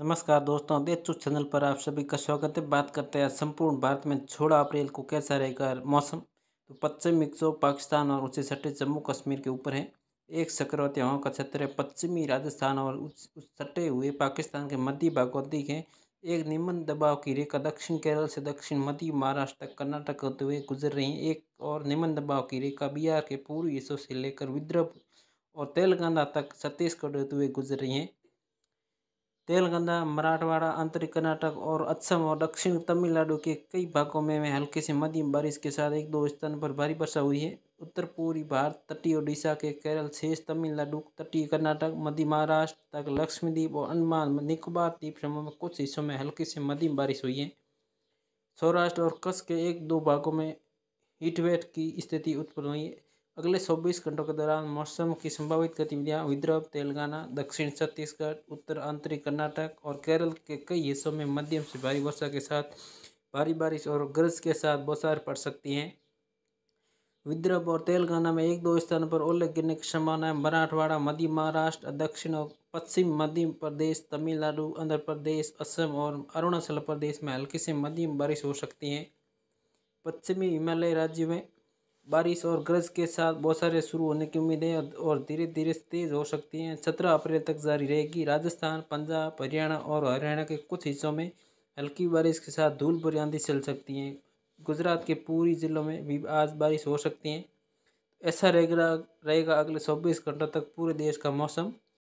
नमस्कार दोस्तों देचू चैनल पर आप सभी का स्वागत है बात करते हैं संपूर्ण भारत में छोड़ा अप्रैल को कैसा रहेगा मौसम तो पश्चिमी विक्षोभ पाकिस्तान और उसे सटे जम्मू कश्मीर के ऊपर है एक चक्रवर्ती हवाओं का क्षेत्र है पश्चिमी राजस्थान और उस सटे हुए पाकिस्तान के मध्य अधिक है एक निम्न दबाव की रेखा दक्षिण केरल से दक्षिण मध्य महाराष्ट्र तक कर्नाटक होते हुए गुजर रही है एक और निम्न दबाव की रेखा बिहार के पूर्वी हिस्सों से लेकर विद्रभ और तेलंगाना तक छत्तीसगढ़ होते हुए गुजर रही है तेलंगाना मराठवाड़ा आंतरिक कर्नाटक और असम और दक्षिण तमिलनाडु के कई भागों में, हल्के हल्की से मध्यम बारिश के साथ एक दो स्थान पर भारी वर्षा हुई है उत्तर पूर्वी भारत तटीय ओडिशा के केरल शेष तमिलनाडु तटीय कर्नाटक मध्य महाराष्ट्र तक लक्ष्मीद्वीप और अंडमान निकोबार द्वीप समूह में कुछ हिस्सों में हल्की से मध्यम बारिश हुई है सौराष्ट्र और कच्छ के एक दो भागों में हीटवेट की स्थिति उत्पन्न हुई है अगले चौबीस घंटों के दौरान मौसम की संभावित गतिविधियां विदर्भ तेलंगाना दक्षिण छत्तीसगढ़ उत्तर आंतरिक कर्नाटक और केरल के कई हिस्सों में मध्यम से भारी वर्षा के साथ भारी बारिश और गरज के साथ बौछार पड़ सकती हैं विदर्भ और तेलंगाना में एक दो स्थानों पर ओले गिरने की संभावना है मराठवाड़ा मध्य महाराष्ट्र दक्षिण और पश्चिम मध्य प्रदेश तमिलनाडु आंध्र प्रदेश असम और अरुणाचल प्रदेश में हल्की से मध्यम बारिश हो सकती है पश्चिमी हिमालय राज्य में बारिश और गरज के साथ बहुत सारे शुरू होने की उम्मीद है और धीरे धीरे तेज़ हो सकती हैं सत्रह अप्रैल तक जारी रहेगी राजस्थान पंजाब हरियाणा और हरियाणा के कुछ हिस्सों में हल्की बारिश के साथ धूल भरी आंधी चल सकती हैं गुजरात के पूरी ज़िलों में भी आज बारिश हो सकती है ऐसा रहेगा रहेगा अगले चौबीस घंटों तक पूरे देश का मौसम